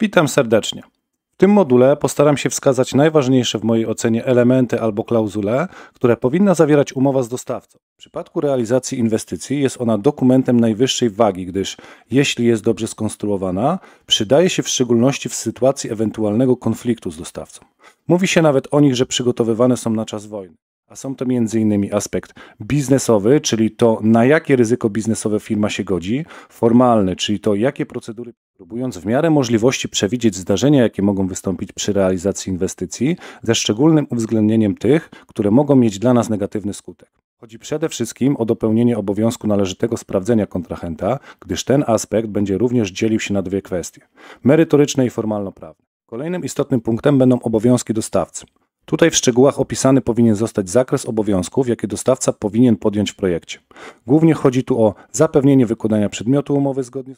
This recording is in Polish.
Witam serdecznie. W tym module postaram się wskazać najważniejsze w mojej ocenie elementy albo klauzule, które powinna zawierać umowa z dostawcą. W przypadku realizacji inwestycji jest ona dokumentem najwyższej wagi, gdyż jeśli jest dobrze skonstruowana, przydaje się w szczególności w sytuacji ewentualnego konfliktu z dostawcą. Mówi się nawet o nich, że przygotowywane są na czas wojny. A są to m.in. aspekt biznesowy, czyli to na jakie ryzyko biznesowe firma się godzi, formalny, czyli to jakie procedury Próbując w miarę możliwości przewidzieć zdarzenia, jakie mogą wystąpić przy realizacji inwestycji, ze szczególnym uwzględnieniem tych, które mogą mieć dla nas negatywny skutek. Chodzi przede wszystkim o dopełnienie obowiązku należytego sprawdzenia kontrahenta, gdyż ten aspekt będzie również dzielił się na dwie kwestie: merytoryczne i formalno-prawne. Kolejnym istotnym punktem będą obowiązki dostawcy. Tutaj w szczegółach opisany powinien zostać zakres obowiązków, jakie dostawca powinien podjąć w projekcie. Głównie chodzi tu o zapewnienie wykonania przedmiotu umowy zgodnie z